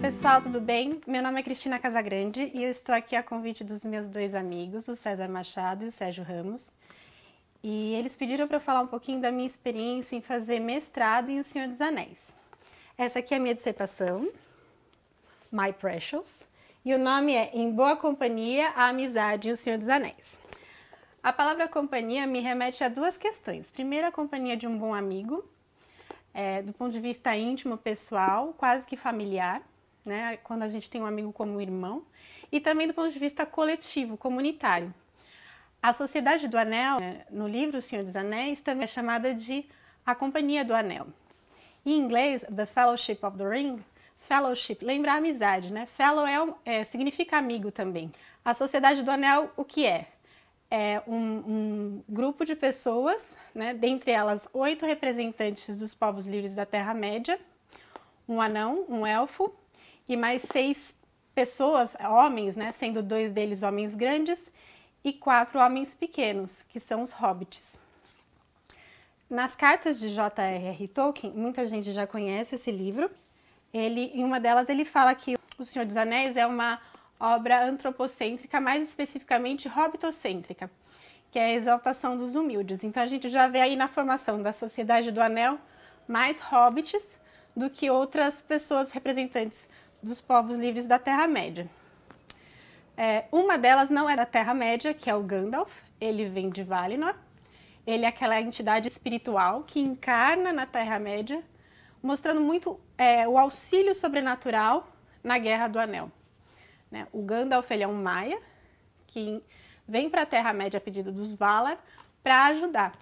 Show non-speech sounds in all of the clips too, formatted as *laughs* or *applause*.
pessoal, tudo bem? Meu nome é Cristina Casagrande e eu estou aqui a convite dos meus dois amigos, o César Machado e o Sérgio Ramos. E eles pediram para eu falar um pouquinho da minha experiência em fazer mestrado em O Senhor dos Anéis. Essa aqui é a minha dissertação, My Precious, e o nome é Em Boa Companhia, a Amizade e O Senhor dos Anéis. A palavra companhia me remete a duas questões. Primeiro, a companhia de um bom amigo, é, do ponto de vista íntimo, pessoal, quase que familiar né? Quando a gente tem um amigo como irmão e também do ponto de vista coletivo, comunitário. A Sociedade do Anel, né, no livro O Senhor dos Anéis, também é chamada de A Companhia do Anel. Em inglês, The Fellowship of the Ring, fellowship lembra amizade, né? Fellow é, é, significa amigo também. A Sociedade do Anel, o que é? É um, um grupo de pessoas, né? dentre elas oito representantes dos povos livres da Terra-média, um anão, um elfo, e mais seis pessoas, homens, né, sendo dois deles homens grandes e quatro homens pequenos, que são os hobbits. Nas cartas de J.R.R. Tolkien, muita gente já conhece esse livro. Ele, em uma delas, ele fala que O Senhor dos Anéis é uma obra antropocêntrica, mais especificamente hobbitocêntrica, que é a exaltação dos humildes. Então a gente já vê aí na formação da Sociedade do Anel mais hobbits do que outras pessoas representantes dos povos livres da Terra-média. É, uma delas não é da Terra-média, que é o Gandalf, ele vem de Valinor, ele é aquela entidade espiritual que encarna na Terra-média, mostrando muito é, o auxílio sobrenatural na Guerra do Anel. Né? O Gandalf ele é um maia que vem para a Terra-média a pedido dos Valar para ajudar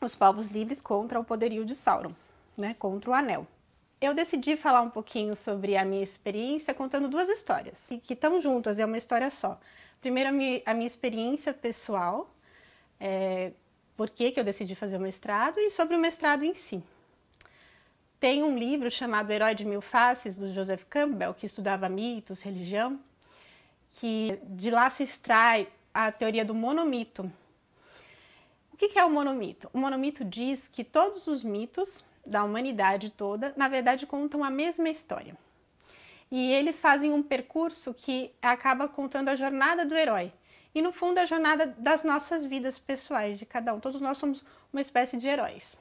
os povos livres contra o poderio de Sauron, né? contra o Anel. Eu decidi falar um pouquinho sobre a minha experiência contando duas histórias que estão juntas, é uma história só. Primeiro, a minha, a minha experiência pessoal, é, por que, que eu decidi fazer o mestrado e sobre o mestrado em si. Tem um livro chamado Herói de Mil Faces, do Joseph Campbell, que estudava mitos, religião, que de lá se extrai a teoria do monomito. O que, que é o monomito? O monomito diz que todos os mitos da humanidade toda, na verdade contam a mesma história. E eles fazem um percurso que acaba contando a jornada do herói. E no fundo, a jornada das nossas vidas pessoais de cada um. Todos nós somos uma espécie de heróis.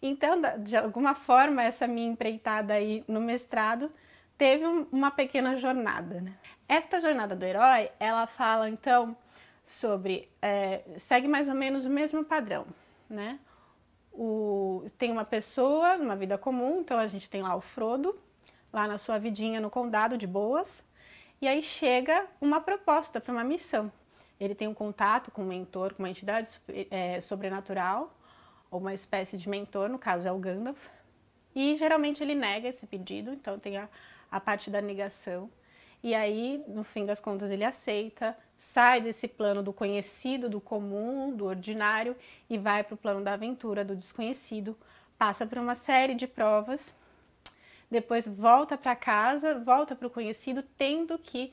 Então, de alguma forma, essa minha empreitada aí no mestrado teve uma pequena jornada. Né? Esta jornada do herói, ela fala então sobre é, segue mais ou menos o mesmo padrão, né? o, tem uma pessoa numa vida comum, então a gente tem lá o Frodo, lá na sua vidinha no condado de Boas, e aí chega uma proposta para uma missão. Ele tem um contato com um mentor, com uma entidade é, sobrenatural, ou uma espécie de mentor, no caso é o Gandalf, e geralmente ele nega esse pedido, então tem a, a parte da negação. E aí, no fim das contas, ele aceita, sai desse plano do conhecido, do comum, do ordinário e vai para o plano da aventura, do desconhecido. Passa por uma série de provas, depois volta para casa, volta para o conhecido, tendo que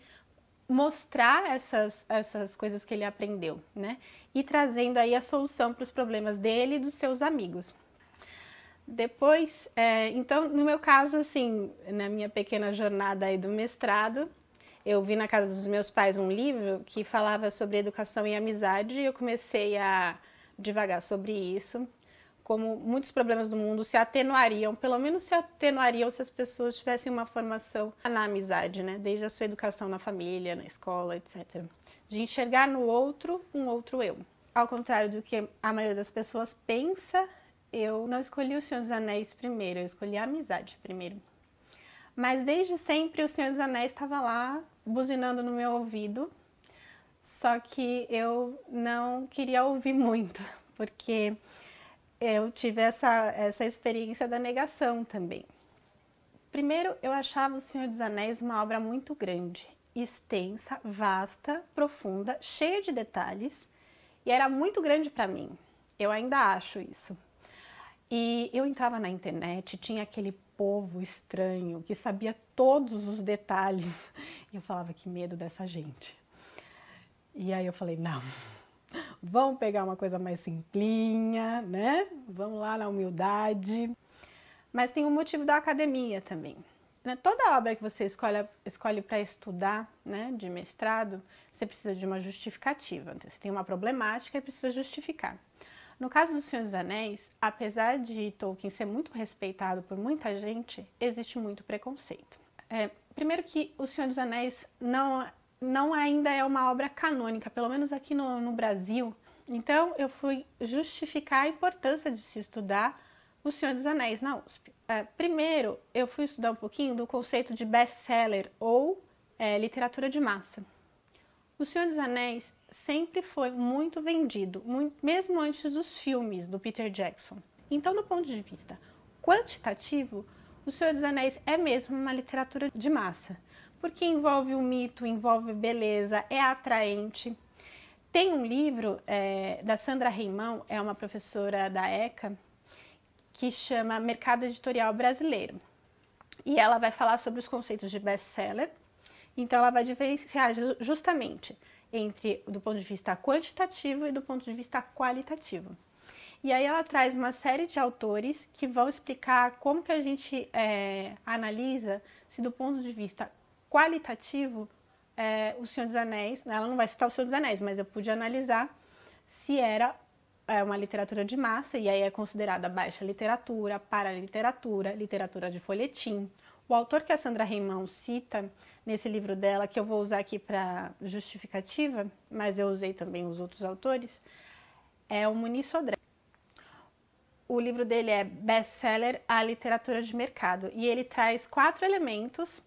mostrar essas, essas coisas que ele aprendeu, né? E trazendo aí a solução para os problemas dele e dos seus amigos. Depois, é, então, no meu caso, assim, na minha pequena jornada aí do mestrado, eu vi na casa dos meus pais um livro que falava sobre educação e amizade e eu comecei a devagar sobre isso, como muitos problemas do mundo se atenuariam, pelo menos se atenuariam se as pessoas tivessem uma formação na amizade, né? Desde a sua educação na família, na escola, etc. De enxergar no outro um outro eu. Ao contrário do que a maioria das pessoas pensa, eu não escolhi o Senhor dos Anéis primeiro, eu escolhi a amizade primeiro. Mas desde sempre o Senhor dos Anéis estava lá buzinando no meu ouvido, só que eu não queria ouvir muito, *laughs* porque eu tive essa, essa experiência da negação também. Primeiro, eu achava O Senhor dos Anéis uma obra muito grande, extensa, vasta, profunda, cheia de detalhes, e era muito grande para mim. Eu ainda acho isso. E eu entrava na internet, tinha aquele povo estranho que sabia todos os detalhes. *laughs* E eu falava que medo dessa gente. E aí eu falei, não, *laughs* vamos pegar uma coisa mais simplinha, né? Vamos lá na humildade. Mas tem o um motivo da academia também. Né? Toda obra que você escolhe, escolhe para estudar, né, de mestrado, você precisa de uma justificativa. você tem uma problemática e precisa justificar. No caso do Senhor dos Anéis, apesar de Tolkien ser muito respeitado por muita gente, existe muito preconceito. É, primeiro que O Senhor dos Anéis não, não ainda é uma obra canônica, pelo menos aqui no, no Brasil. Então eu fui justificar a importância de se estudar O Senhor dos Anéis na USP. É, primeiro, eu fui estudar um pouquinho do conceito de best-seller ou é, literatura de massa. O Senhor dos Anéis sempre foi muito vendido, muito, mesmo antes dos filmes do Peter Jackson. Então, do ponto de vista quantitativo, O Senhor dos Anéis é mesmo uma literatura de massa, porque envolve o mito, envolve beleza, é atraente. Tem um livro é, da Sandra Reimão, é uma professora da ECA, que chama Mercado Editorial Brasileiro. E ela vai falar sobre os conceitos de best-seller, então, ela vai diferenciar justamente entre do ponto de vista quantitativo e do ponto de vista qualitativo. E aí ela traz uma série de autores que vão explicar como que a gente é, analisa se do ponto de vista qualitativo é, o Senhor dos Anéis, né, ela não vai citar o Senhor dos Anéis, mas eu pude analisar se era é, uma literatura de massa, e aí é considerada baixa literatura, para literatura, literatura de folhetim, o autor que a Sandra Reimão cita nesse livro dela, que eu vou usar aqui para justificativa, mas eu usei também os outros autores, é o Muniz Sodré. O livro dele é Bestseller: A Literatura de Mercado e ele traz quatro elementos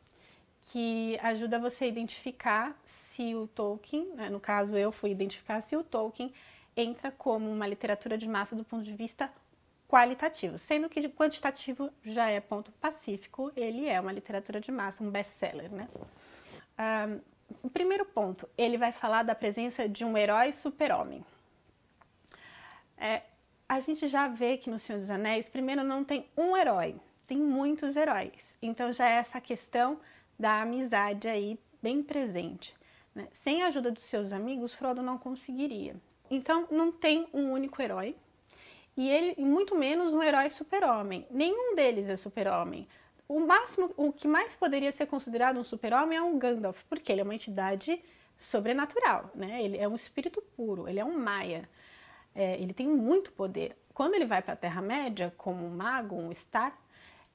que ajuda você a identificar se o Tolkien, né, no caso eu fui identificar se o Tolkien entra como uma literatura de massa do ponto de vista qualitativo, sendo que quantitativo já é ponto pacífico, ele é uma literatura de massa, um best-seller, né? Um, o primeiro ponto, ele vai falar da presença de um herói super-homem. É, a gente já vê que no Senhor dos Anéis, primeiro, não tem um herói, tem muitos heróis. Então já é essa questão da amizade aí bem presente. Né? Sem a ajuda dos seus amigos, Frodo não conseguiria. Então não tem um único herói, e ele muito menos um herói super-homem. Nenhum deles é super-homem. O máximo, o que mais poderia ser considerado um super-homem é um Gandalf, porque ele é uma entidade sobrenatural, né? Ele é um espírito puro, ele é um maia. É, ele tem muito poder. Quando ele vai para a Terra-média, como um mago, um Star,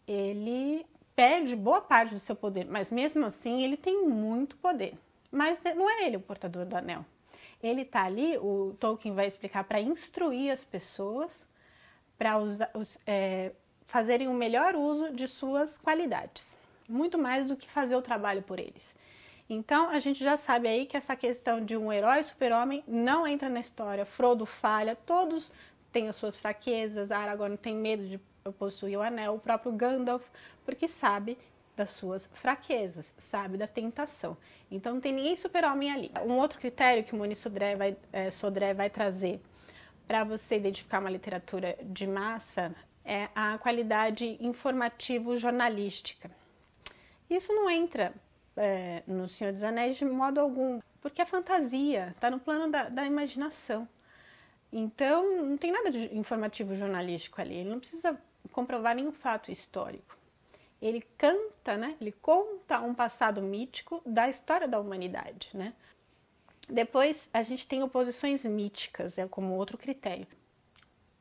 ele perde boa parte do seu poder, mas mesmo assim ele tem muito poder. Mas não é ele o portador do anel. Ele está ali, o Tolkien vai explicar, para instruir as pessoas para é, fazerem o melhor uso de suas qualidades, muito mais do que fazer o trabalho por eles. Então a gente já sabe aí que essa questão de um herói super-homem não entra na história. Frodo falha, todos têm as suas fraquezas, Aragorn tem medo de possuir o anel, o próprio Gandalf, porque sabe das suas fraquezas, sabe da tentação. Então não tem ninguém super-homem ali. Um outro critério que o Moni Sodré vai, é, Sodré vai trazer para você identificar uma literatura de massa é a qualidade informativo-jornalística. Isso não entra é, no Senhor dos Anéis de modo algum, porque a fantasia está no plano da, da, imaginação. Então, não tem nada de informativo jornalístico ali, ele não precisa comprovar nenhum fato histórico. Ele canta, né? ele conta um passado mítico da história da humanidade. Né? Depois, a gente tem oposições míticas, é como outro critério.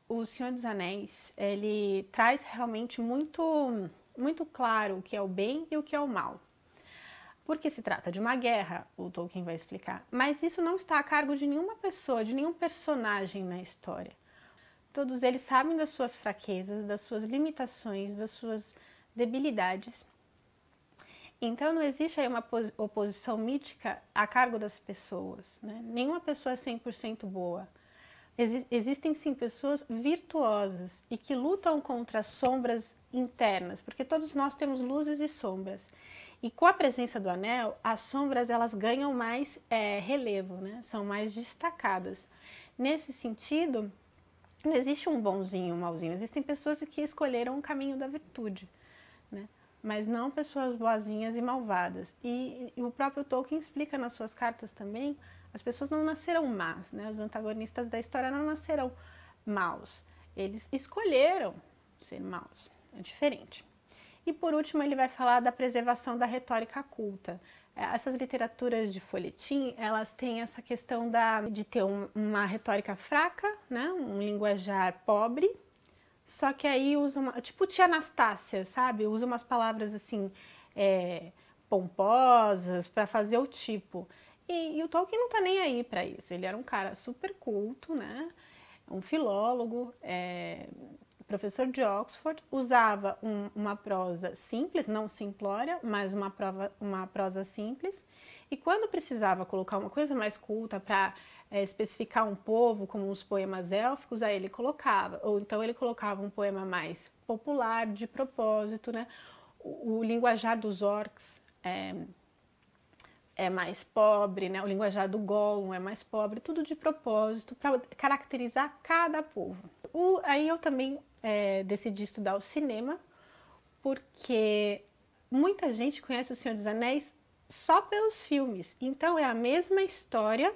O Senhor dos Anéis, ele traz realmente muito, muito claro o que é o bem e o que é o mal. Porque se trata de uma guerra, o Tolkien vai explicar, mas isso não está a cargo de nenhuma pessoa, de nenhum personagem na história. Todos eles sabem das suas fraquezas, das suas limitações, das suas debilidades então não existe aí uma oposição mítica a cargo das pessoas, né? Nenhuma pessoa é 100% boa. Ex existem sim pessoas virtuosas e que lutam contra as sombras internas, porque todos nós temos luzes e sombras. E com a presença do anel, as sombras elas ganham mais é, relevo, né? São mais destacadas. Nesse sentido, não existe um bonzinho, um malzinho. Existem pessoas que escolheram o caminho da virtude mas não pessoas boazinhas e malvadas. E, e, o próprio Tolkien explica nas suas cartas também, as pessoas não nasceram más, né? Os antagonistas da história não nasceram maus. Eles escolheram ser maus. É diferente. E por último, ele vai falar da preservação da retórica culta. É, essas literaturas de folhetim, elas têm essa questão da, de ter um, uma retórica fraca, né? um linguajar pobre, só que aí usa uma. Tipo tia Anastácia, sabe? Usa umas palavras assim. É, pomposas para fazer o tipo. E, e, o Tolkien não tá nem aí para isso. Ele era um cara super culto, né? Um filólogo, é, professor de Oxford, usava um, uma prosa simples, não simplória, mas uma, prova, uma prosa simples. E quando precisava colocar uma coisa mais culta para é, especificar um povo, como os poemas élficos, aí ele colocava. Ou então ele colocava um poema mais popular, de propósito, né? O, o linguajar dos orcs é, é, mais pobre, né? O linguajar do Gollum é mais pobre, tudo de propósito para caracterizar cada povo. O, aí eu também é, decidi estudar o cinema, porque muita gente conhece O Senhor dos Anéis só pelos filmes. Então é a mesma história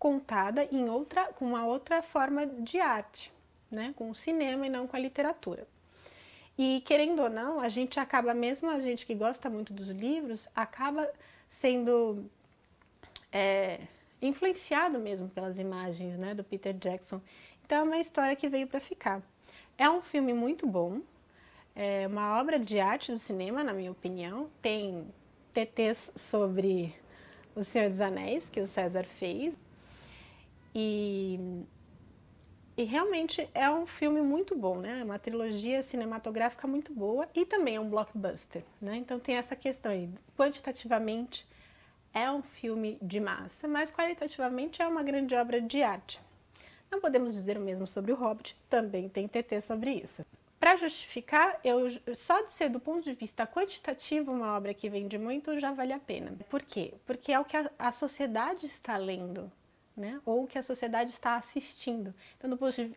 contada em outra, com uma outra forma de arte, né? com o cinema e não com a literatura. E querendo ou não, a gente acaba, mesmo a gente que gosta muito dos livros, acaba sendo é, influenciado mesmo pelas imagens né, do Peter Jackson. Então é uma história que veio para ficar. É um filme muito bom, é uma obra de arte do cinema, na minha opinião. Tem TTs sobre O Senhor dos Anéis, que o César fez, e, e realmente é um filme muito bom, né? É uma trilogia cinematográfica muito boa e também é um blockbuster, né? Então tem essa questão aí. Quantitativamente é um filme de massa, mas qualitativamente é uma grande obra de arte. Não podemos dizer o mesmo sobre o Hobbit, também tem TT sobre isso. Para justificar, eu só de ser do ponto de vista quantitativo uma obra que vende muito já vale a pena. Por quê? Porque é o que a, a sociedade está lendo, né? ou que a sociedade está assistindo. Então,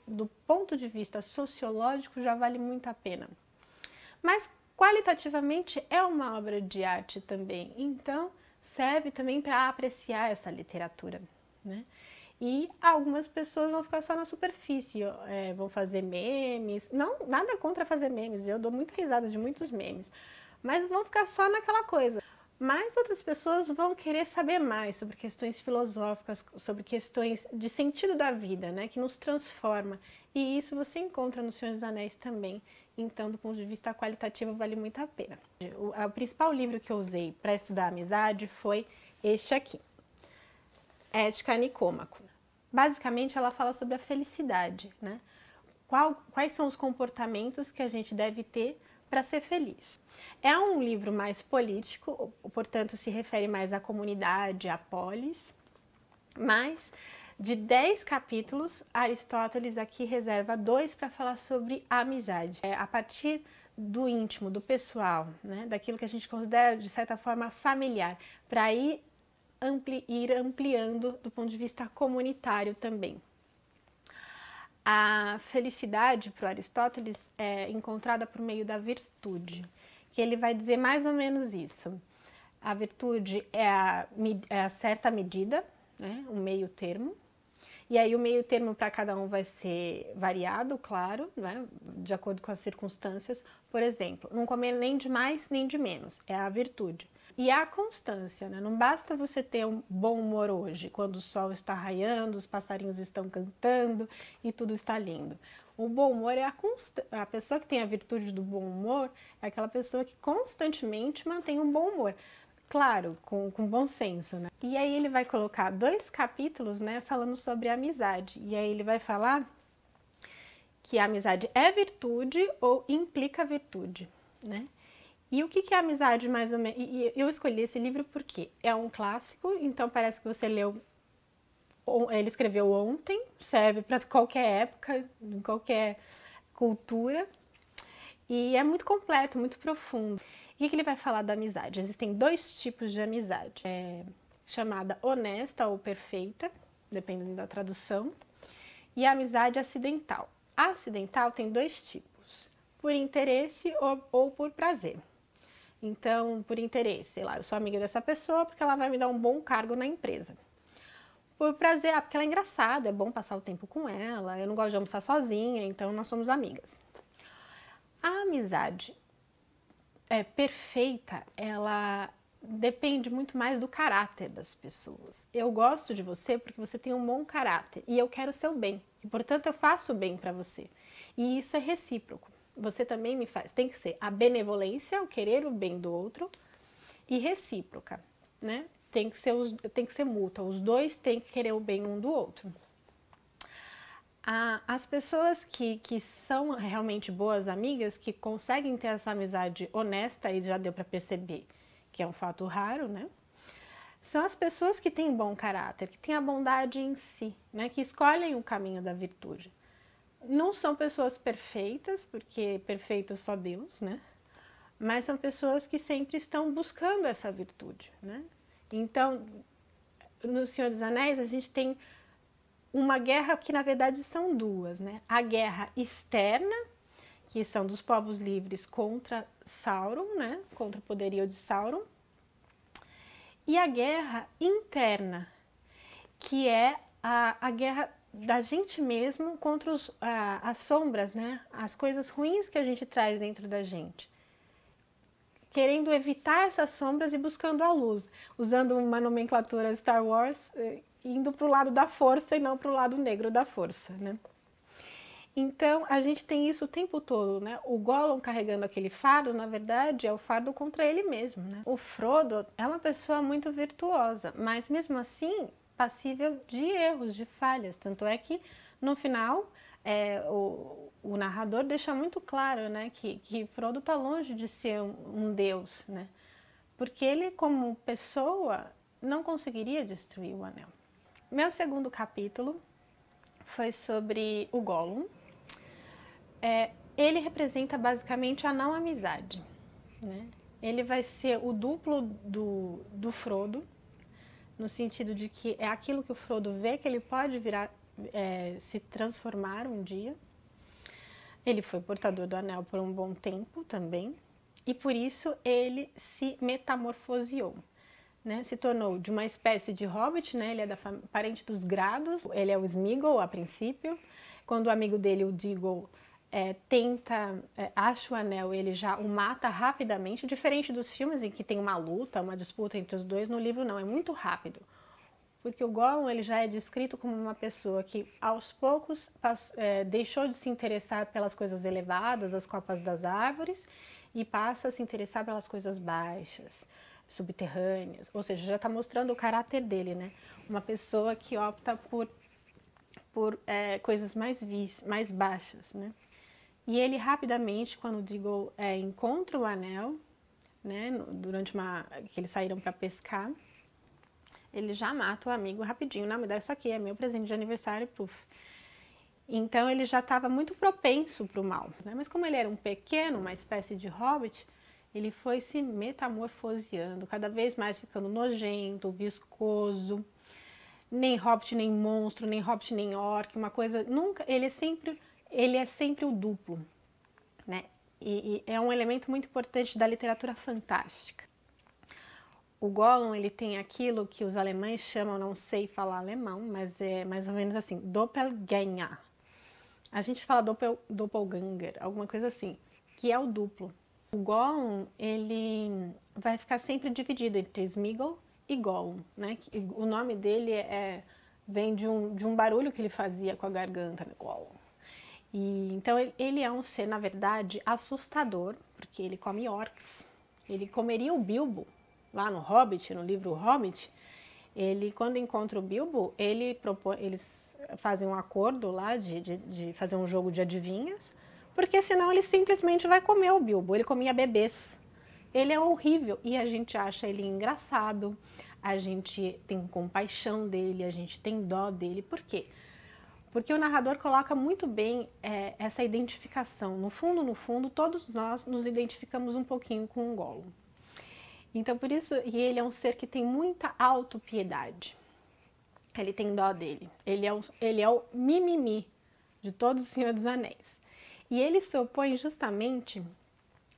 do, ponto de vista sociológico, já vale muito a pena. Mas, qualitativamente, é uma obra de arte também, então serve também para apreciar essa literatura. Né? E algumas pessoas vão ficar só na superfície, é, vão fazer memes. Não, nada contra fazer memes, eu dou muita risada de muitos memes. Mas vão ficar só naquela coisa mas outras pessoas vão querer saber mais sobre questões filosóficas, sobre questões de sentido da vida, né, que nos transforma. E isso você encontra no Senhor dos Anéis também. Então, do ponto de vista qualitativo, vale muito a pena. O, o principal livro que eu usei para estudar amizade foi este aqui, Ética Nicômaco. Basicamente, ela fala sobre a felicidade, né? Qual, quais são os comportamentos que a gente deve ter para ser feliz. É um livro mais político, portanto, se refere mais à comunidade, à polis, mas de 10 capítulos, Aristóteles aqui reserva dois para falar sobre amizade. É, a partir do íntimo, do pessoal, né, daquilo que a gente considera de certa forma familiar, para ir, ampli ir ampliando do ponto de vista comunitário também. A felicidade, para Aristóteles, é encontrada por meio da virtude, que ele vai dizer mais ou menos isso. A virtude é a, é a certa medida, né, o meio termo, e aí o meio termo para cada um vai ser variado, claro, né, de acordo com as circunstâncias. Por exemplo, não comer nem de mais nem de menos, é a virtude e a constância, né? Não basta você ter um bom humor hoje, quando o sol está raiando, os passarinhos estão cantando e tudo está lindo. O bom humor é a constância. A pessoa que tem a virtude do bom humor é aquela pessoa que constantemente mantém um bom humor. Claro, com, com bom senso, né? E aí ele vai colocar dois capítulos, né, falando sobre amizade. E aí ele vai falar que a amizade é virtude ou implica virtude, né? E o que, é amizade mais ou menos? E eu escolhi esse livro porque é um clássico, então parece que você leu. Ele escreveu ontem, serve para qualquer época, qualquer cultura. E é muito completo, muito profundo. o que ele vai falar da amizade? Existem dois tipos de amizade: é chamada honesta ou perfeita, dependendo da tradução, e a amizade acidental. A acidental tem dois tipos: por interesse ou por prazer. Então, por interesse, sei lá, eu sou amiga dessa pessoa porque ela vai me dar um bom cargo na empresa. Por prazer, ah, porque ela é engraçada, é bom passar o tempo com ela, eu não gosto de almoçar sozinha, então nós somos amigas. A amizade é perfeita, ela depende muito mais do caráter das pessoas. Eu gosto de você porque você tem um bom caráter e eu quero o seu bem, e portanto eu faço bem para você. E isso é recíproco você também me faz. Tem que ser a benevolência, o querer o bem do outro e recíproca, né? Tem que ser, tem que ser mútua, os dois têm que querer o bem um do outro. as pessoas que, que são realmente boas amigas, que conseguem ter essa amizade honesta, e já deu para perceber que é um fato raro, né? São as pessoas que têm bom caráter, que têm a bondade em si, né? Que escolhem o caminho da virtude não são pessoas perfeitas, porque perfeito é só Deus, né? Mas são pessoas que sempre estão buscando essa virtude, né? Então, no Senhor dos Anéis, a gente tem uma guerra que na verdade são duas, né? A guerra externa, que são dos povos livres contra Sauron, né? Contra o poderio de Sauron. E a guerra interna, que é a, a guerra da gente mesmo contra os, as sombras, né? As coisas ruins que a gente traz dentro da gente. Querendo evitar essas sombras e buscando a luz, usando uma nomenclatura Star Wars, eh, indo para o lado da força e não para o lado negro da força, né? Então, a gente tem isso o tempo todo, né? O Gollum carregando aquele fardo, na verdade, é o fardo contra ele mesmo, né? O Frodo é uma pessoa muito virtuosa, mas mesmo assim, passível de erros, de falhas. Tanto é que no final é, o, o, narrador deixa muito claro né, que, que Frodo está longe de ser um, um, deus, né? porque ele, como pessoa, não conseguiria destruir o anel. Meu segundo capítulo foi sobre o Gollum. É, ele representa basicamente a não amizade. Né? Ele vai ser o duplo do, do Frodo, no sentido de que é aquilo que o Frodo vê que ele pode virar, é, se transformar um dia. Ele foi portador do anel por um bom tempo também, e por isso ele se metamorfoseou. Né, se tornou de uma espécie de hobbit, né, ele é da parente dos Grados, ele é o Smeagol a princípio, quando o amigo dele, o Deagle, é, tenta, é, acha o anel, ele já o mata rapidamente, diferente dos filmes em que tem uma luta, uma disputa entre os dois, no livro não, é muito rápido. Porque o Gollum ele já é descrito como uma pessoa que aos poucos passou, é, deixou de se interessar pelas coisas elevadas, as copas das árvores, e passa a se interessar pelas coisas baixas, subterrâneas. Ou seja, já está mostrando o caráter dele, né? Uma pessoa que opta por, por é, coisas mais, vis, mais baixas, né? E ele rapidamente, quando digo é, encontra o anel, né, durante uma que eles saíram para pescar, ele já mata o amigo rapidinho, não, me dá isso aqui, é meu presente de aniversário, puf. Então ele já estava muito propenso para o mal, né? mas como ele era um pequeno, uma espécie de hobbit, ele foi se metamorfoseando, cada vez mais ficando nojento, viscoso. Nem hobbit, nem monstro, nem hobbit, nem orc, uma coisa nunca. Ele sempre ele é sempre o duplo, né? E, e é um elemento muito importante da literatura fantástica. O Gollum ele tem aquilo que os alemães chamam, não sei falar alemão, mas é mais ou menos assim, Doppelgänger. A gente fala doppel, Doppelganger, alguma coisa assim, que é o duplo. O Gollum ele vai ficar sempre dividido entre Smeagol e Gollum, né? O nome dele é vem de um, de um barulho que ele fazia com a garganta, Gollum. E, então ele é um ser, na verdade, assustador, porque ele come orcs. Ele comeria o Bilbo lá no Hobbit, no livro Hobbit. Ele, quando encontra o Bilbo, ele propõe, eles fazem um acordo lá de, de, de fazer um jogo de adivinhas, porque senão ele simplesmente vai comer o Bilbo. Ele comia bebês. Ele é horrível e a gente acha ele engraçado, a gente tem compaixão dele, a gente tem dó dele. Por quê? Porque porque o narrador coloca muito bem é, essa identificação. No fundo, no fundo, todos nós nos identificamos um pouquinho com o Gollum. Então, por isso, e ele é um ser que tem muita autopiedade. Ele tem dó dele. Ele é, um, ele é o mimimi de todos os Senhor dos Anéis. E ele se opõe justamente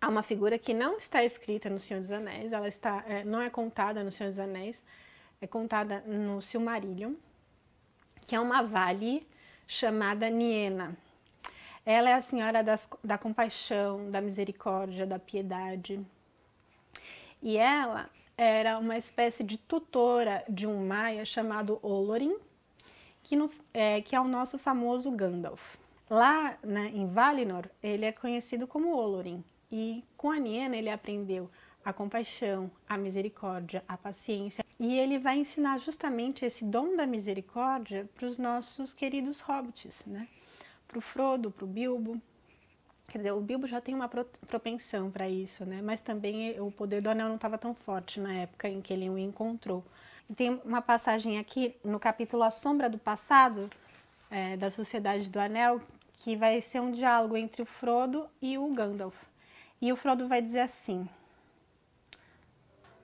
a uma figura que não está escrita no Senhor dos Anéis, ela está, é, não é contada no Senhor dos Anéis, é contada no Silmarillion, que é uma vale chamada Niena. Ela é a senhora das, da compaixão, da misericórdia, da piedade. E ela era uma espécie de tutora de um maia chamado Olorin, que, no, é, que é o nosso famoso Gandalf. Lá né, em Valinor, ele é conhecido como Olorin, e com a Niena ele aprendeu a compaixão, a misericórdia, a paciência. E ele vai ensinar justamente esse dom da misericórdia para os nossos queridos hobbits, né? Para o Frodo, para o Bilbo. Quer dizer, o Bilbo já tem uma propensão para isso, né? Mas também o poder do anel não estava tão forte na época em que ele o encontrou. E tem uma passagem aqui no capítulo A Sombra do Passado, é, da Sociedade do Anel, que vai ser um diálogo entre o Frodo e o Gandalf. E o Frodo vai dizer assim: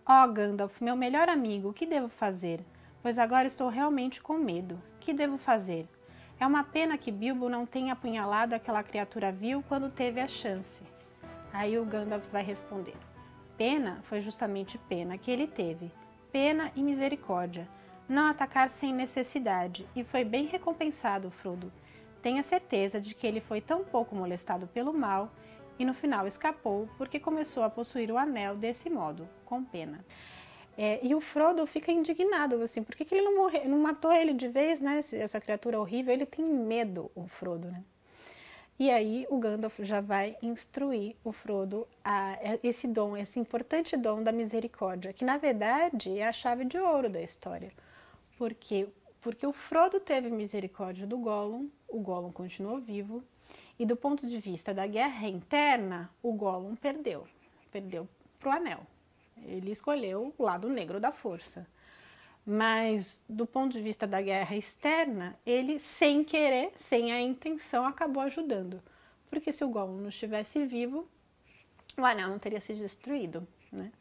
Ó oh, Gandalf, meu melhor amigo, o que devo fazer? Pois agora estou realmente com medo. O Que devo fazer? É uma pena que Bilbo não tenha apunhalado aquela criatura vil quando teve a chance. Aí o Gandalf vai responder: Pena foi justamente pena que ele teve. Pena e misericórdia. Não atacar sem necessidade, e foi bem recompensado, Frodo. Tenha certeza de que ele foi tão pouco molestado pelo mal e no final escapou porque começou a possuir o anel desse modo, com pena. É, e o Frodo fica indignado, assim, por que, que ele não, morre, não matou ele de vez, né? Essa criatura horrível, ele tem medo, o Frodo, né? E aí o Gandalf já vai instruir o Frodo a é, esse dom, esse importante dom da misericórdia, que na verdade é a chave de ouro da história. Porque porque o Frodo teve misericórdia do Gollum, o Gollum continuou vivo, e do ponto de vista da guerra interna, o Gollum perdeu, perdeu para o Anel. Ele escolheu o lado negro da força. Mas do ponto de vista da guerra externa, ele sem querer, sem a intenção, acabou ajudando. Porque se o Gollum não estivesse vivo, o Anel não teria sido destruído, né?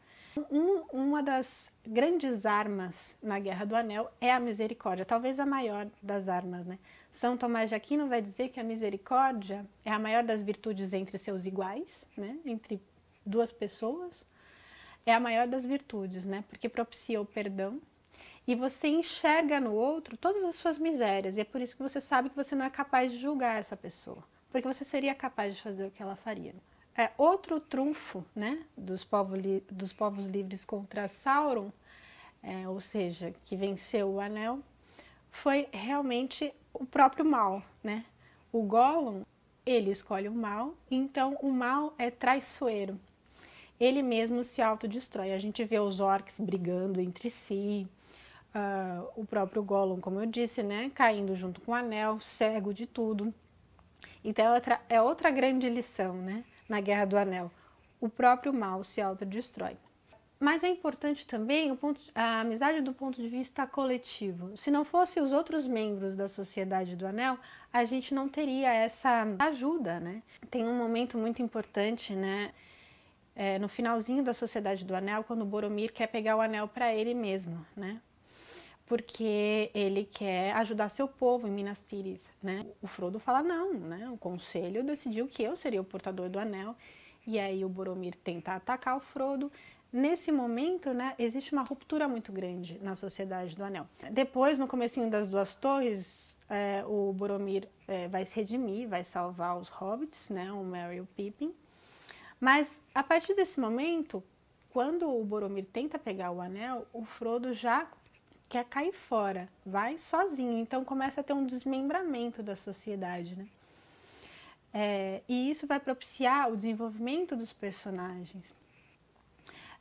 Um, uma das grandes armas na Guerra do Anel é a misericórdia, talvez a maior das armas, né? São Tomás de Aquino vai dizer que a misericórdia é a maior das virtudes entre seus iguais, né? Entre duas pessoas. É a maior das virtudes, né? Porque propicia o perdão e você enxerga no outro todas as suas misérias, e é por isso que você sabe que você não é capaz de julgar essa pessoa, porque você seria capaz de fazer o que ela faria. Né? é, outro trunfo né, dos, povo dos povos livres contra Sauron, é, ou seja, que venceu o anel, foi realmente o próprio mal. Né? O Gollum ele escolhe o mal, então o mal é traiçoeiro. Ele mesmo se autodestrói. A gente vê os orcs brigando entre si, uh, o próprio Gollum, como eu disse, né, caindo junto com o anel, cego de tudo. Então é outra, é outra grande lição, né? na Guerra do Anel. O próprio mal se autodestrói. Mas é importante também ponto, a amizade do ponto de vista coletivo. Se não fosse os outros membros da Sociedade do Anel, a gente não teria essa ajuda, né? Tem um momento muito importante, né? É, no finalzinho da Sociedade do Anel, quando Boromir quer pegar o anel para ele mesmo, né? porque ele quer ajudar seu povo em Minas Tirith, né? O Frodo fala não, né? O conselho decidiu que eu seria o portador do anel. E aí o Boromir tenta atacar o Frodo. Nesse momento, né, existe uma ruptura muito grande na sociedade do anel. Depois, no comecinho das Duas Torres, é, o Boromir é, vai se redimir, vai salvar os hobbits, né, o Merry e o Pippin. Mas a partir desse momento, quando o Boromir tenta pegar o anel, o Frodo já quer cair fora, vai sozinho. Então começa a ter um desmembramento da sociedade, né? É, e isso vai propiciar o desenvolvimento dos personagens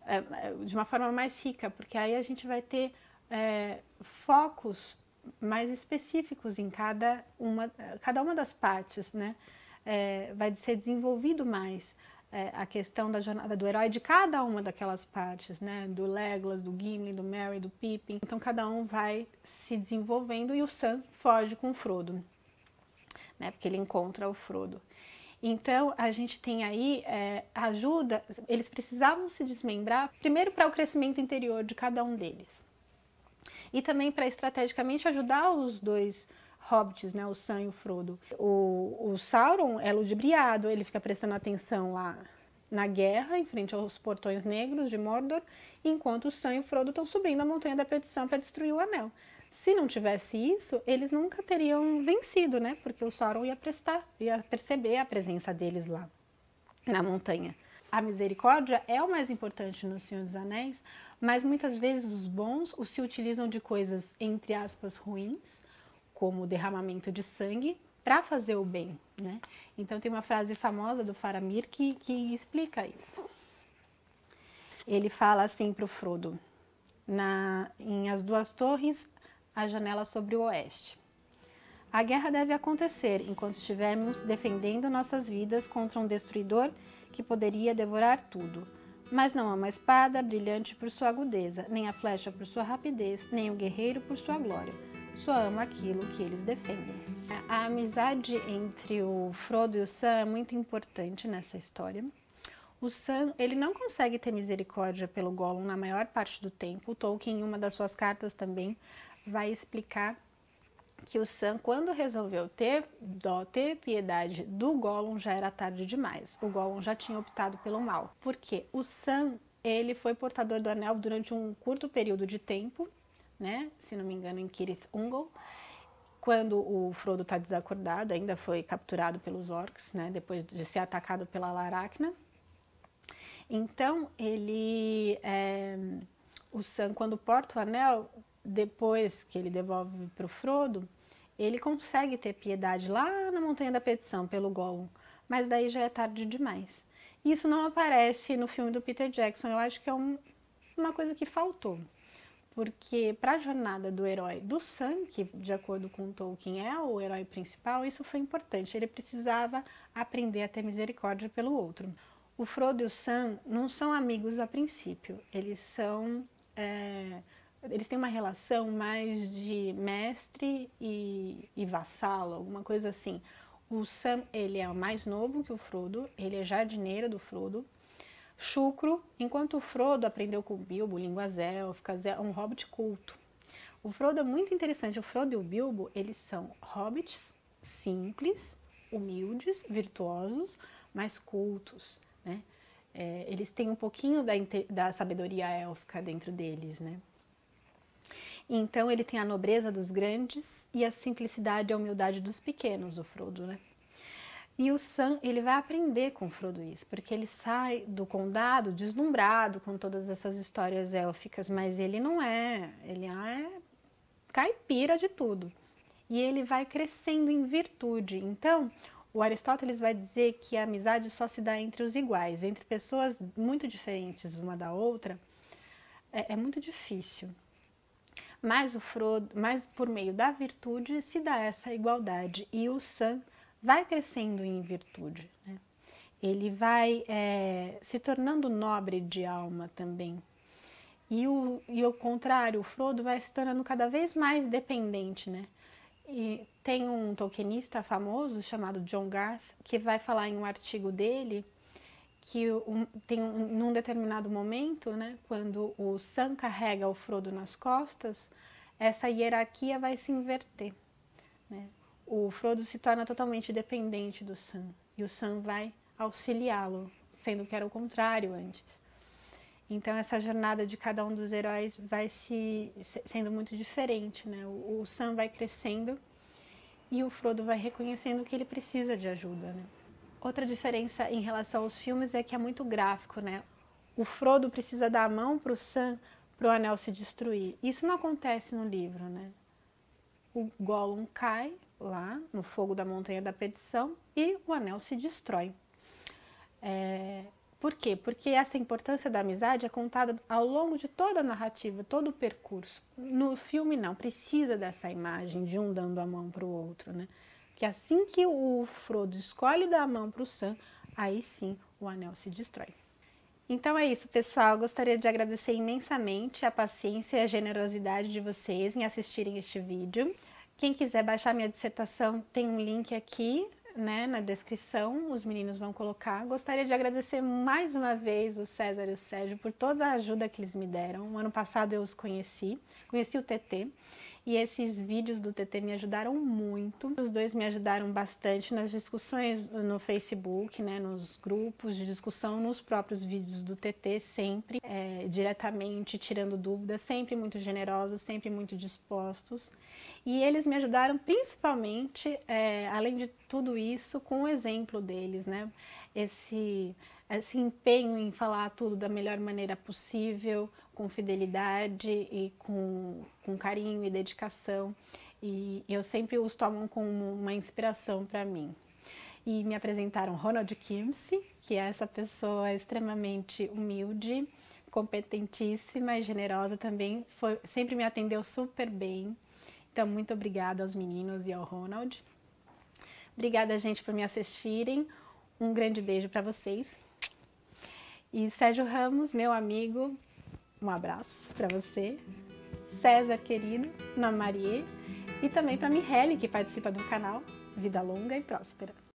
é, é de uma forma mais rica, porque aí a gente vai ter é, focos mais específicos em cada uma, cada uma das partes, né? É, vai ser desenvolvido mais é, a questão da jornada do herói de cada uma daquelas partes, né? Do Legolas, do Gimli, do Merry, do Pippin. Então cada um vai se desenvolvendo e o Sam foge com o Frodo, né? Porque ele encontra o Frodo. Então a gente tem aí é, ajuda. Eles precisavam se desmembrar primeiro para o crescimento interior de cada um deles e também para estrategicamente ajudar os dois hobbits, né, o Sam e o Frodo. O, o Sauron é ludibriado, ele fica prestando atenção lá na guerra, em frente aos portões negros de Mordor, enquanto o Sam e o Frodo estão subindo a montanha da petição para destruir o anel. Se não tivesse isso, eles nunca teriam vencido, né? Porque o Sauron ia prestar, ia perceber a presença deles lá na montanha. A misericórdia é o mais importante no Senhor dos Anéis, mas muitas vezes os bons os se utilizam de coisas entre aspas ruins como derramamento de sangue para fazer o bem, né? Então tem uma frase famosa do Faramir que, que explica isso. Ele fala assim para o Frodo, na, em As Duas Torres, a janela sobre o oeste. A guerra deve acontecer enquanto estivermos defendendo nossas vidas contra um destruidor que poderia devorar tudo. Mas não há uma espada brilhante por sua agudeza, nem a flecha por sua rapidez, nem o guerreiro por sua glória só ama aquilo que eles defendem. A amizade entre o Frodo e o Sam é muito importante nessa história. O Sam, ele não consegue ter misericórdia pelo Gollum na maior parte do tempo. O Tolkien, em uma das suas cartas também, vai explicar que o Sam, quando resolveu ter dó, ter piedade do Gollum, já era tarde demais. O Gollum já tinha optado pelo mal. Porque o Sam, ele foi portador do anel durante um curto período de tempo né? Se não me engano, em Kirith Ungol. Quando o Frodo está desacordado, ainda foi capturado pelos orcs, né? Depois de ser atacado pela Laracna. Então, ele. É, o Sam, quando porta o anel, depois que ele devolve para o Frodo, ele consegue ter piedade lá na Montanha da Petição, pelo Gollum. Mas daí já é tarde demais. Isso não aparece no filme do Peter Jackson. Eu acho que é um, uma coisa que faltou porque para a jornada do herói do Sam, que de acordo com Tolkien é o herói principal, isso foi importante. Ele precisava aprender a ter misericórdia pelo outro. O Frodo e o Sam não são amigos a princípio, eles são é, eles têm uma relação mais de mestre e, e vassalo, alguma coisa assim. O Sam ele é mais novo que o Frodo, ele é jardineiro do Frodo, Chucro, enquanto Frodo aprendeu com Bilbo línguas élficas, é um hobbit culto. O Frodo é muito interessante. O Frodo e o Bilbo, eles são hobbits simples, humildes, virtuosos, mas cultos, né? É, eles têm um pouquinho da, da sabedoria élfica dentro deles, né? Então ele tem a nobreza dos grandes e a simplicidade e a humildade dos pequenos, o Frodo, né? E o Sam, ele vai aprender com Frodo isso, porque ele sai do condado deslumbrado com todas essas histórias élficas, mas ele não é, ele é caipira de tudo. E ele vai crescendo em virtude. Então, o Aristóteles vai dizer que a amizade só se dá entre os iguais, entre pessoas muito diferentes uma da outra, é, é muito difícil. Mas o Frodo, mas por meio da virtude se dá essa igualdade e o Sam vai crescendo em virtude, né? ele vai é, se tornando nobre de alma também. E o, e o contrário, o Frodo vai se tornando cada vez mais dependente, né? E tem um tolkienista famoso chamado John Garth que vai falar em um artigo dele que um, tem um, num determinado momento, né, quando o Sam carrega o Frodo nas costas, essa hierarquia vai se inverter, né? o Frodo se torna totalmente dependente do Sam e o Sam vai auxiliá-lo, sendo que era o contrário antes. Então essa jornada de cada um dos heróis vai se sendo muito diferente, né? O, o Sam vai crescendo e o Frodo vai reconhecendo que ele precisa de ajuda, né? Outra diferença em relação aos filmes é que é muito gráfico, né? O Frodo precisa dar a mão para o Sam para o anel se destruir. Isso não acontece no livro, né? O Gollum cai, lá no fogo da montanha da perdição e o anel se destrói. É, por quê? Porque essa importância da amizade é contada ao longo de toda a narrativa, todo o percurso. No filme não precisa dessa imagem de um dando a mão para o outro, né? Que assim que o Frodo escolhe dar a mão para o Sam, aí sim o anel se destrói. Então é isso, pessoal. Gostaria de agradecer imensamente a paciência e a generosidade de vocês em assistirem este vídeo. Quem quiser baixar minha dissertação, tem um link aqui né, na descrição, os meninos vão colocar. Gostaria de agradecer mais uma vez o César e o Sérgio por toda a ajuda que eles me deram. Um ano passado eu os conheci, conheci o TT. E esses vídeos do TT me ajudaram muito. Os dois me ajudaram bastante nas discussões no Facebook, né, nos grupos de discussão, nos próprios vídeos do TT, sempre é, diretamente, tirando dúvidas, sempre muito generosos, sempre muito dispostos. E eles me ajudaram principalmente, é, além de tudo isso, com o exemplo deles, né? Esse, esse empenho em falar tudo da melhor maneira possível, com fidelidade e com, com carinho e dedicação. E eu sempre os tomo como uma inspiração para mim e me apresentaram Ronald Kimsey, que é essa pessoa extremamente humilde, competentíssima e generosa também, foi, sempre me atendeu super bem. Então, muito obrigada aos meninos e ao Ronald. Obrigada, gente, por me assistirem. Um grande beijo para vocês. E Sérgio Ramos, meu amigo, um abraço para você. César, querido, na Marie e também para Mirelle, que participa do canal. Vida longa e próspera.